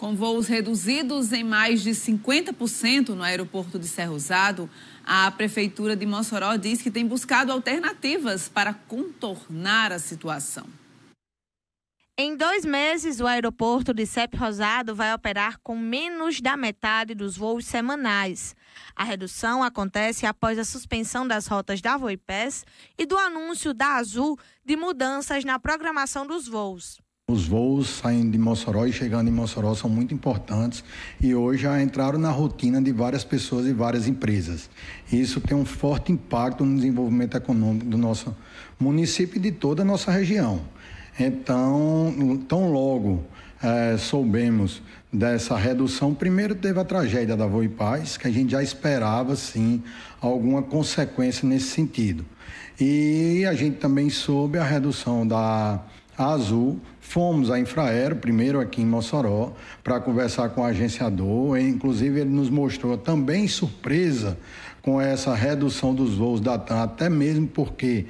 Com voos reduzidos em mais de 50% no aeroporto de Cerrosado, a Prefeitura de Mossoró diz que tem buscado alternativas para contornar a situação. Em dois meses, o aeroporto de Sep Rosado vai operar com menos da metade dos voos semanais. A redução acontece após a suspensão das rotas da Voipes e do anúncio da Azul de mudanças na programação dos voos. Os voos saindo de Mossoró e chegando em Mossoró são muito importantes e hoje já entraram na rotina de várias pessoas e várias empresas. Isso tem um forte impacto no desenvolvimento econômico do nosso município e de toda a nossa região. Então, tão logo é, soubemos dessa redução, primeiro teve a tragédia da e Paz, que a gente já esperava, sim, alguma consequência nesse sentido. E a gente também soube a redução da a Azul, fomos à Infraero, primeiro aqui em Mossoró, para conversar com o agenciador. E, inclusive, ele nos mostrou também surpresa com essa redução dos voos da TAM, até mesmo porque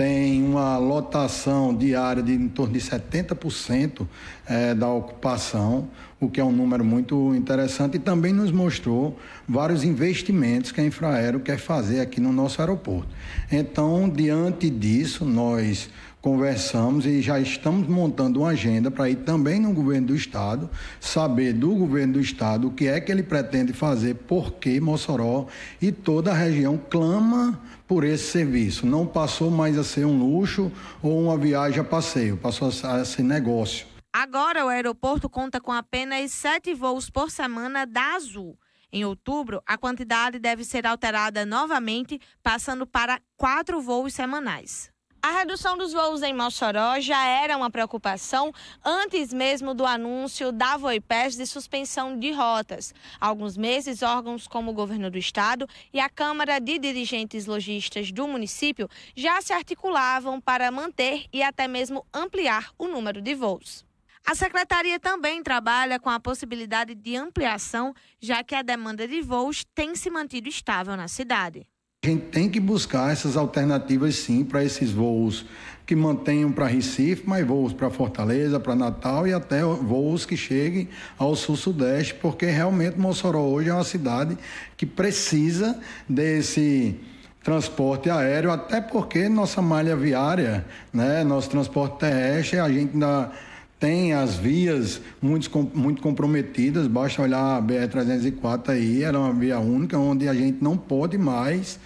tem uma lotação diária de em torno de 70% é, eh, da ocupação, o que é um número muito interessante e também nos mostrou vários investimentos que a Infraero quer fazer aqui no nosso aeroporto. Então, diante disso, nós conversamos e já estamos montando uma agenda para ir também no governo do estado, saber do governo do estado o que é que ele pretende fazer, porque Mossoró e toda a região clama por esse serviço. Não passou mais a ser um luxo ou uma viagem a passeio, passou a ser negócio. Agora, o aeroporto conta com apenas sete voos por semana da Azul. Em outubro, a quantidade deve ser alterada novamente, passando para quatro voos semanais. A redução dos voos em Mossoró já era uma preocupação antes mesmo do anúncio da Voipes de suspensão de rotas. Há alguns meses, órgãos como o Governo do Estado e a Câmara de Dirigentes Logistas do município já se articulavam para manter e até mesmo ampliar o número de voos. A secretaria também trabalha com a possibilidade de ampliação, já que a demanda de voos tem se mantido estável na cidade. A gente tem que buscar essas alternativas sim para esses voos que mantenham para Recife, mas voos para Fortaleza, para Natal e até voos que cheguem ao sul-sudeste, porque realmente Mossoró hoje é uma cidade que precisa desse transporte aéreo, até porque nossa malha viária, né, nosso transporte terrestre, a gente ainda tem as vias muito, muito comprometidas, basta olhar a BR-304 aí, era uma via única onde a gente não pode mais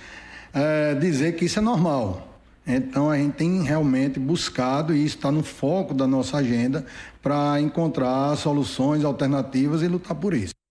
é, dizer que isso é normal. Então a gente tem realmente buscado, e isso está no foco da nossa agenda, para encontrar soluções alternativas e lutar por isso.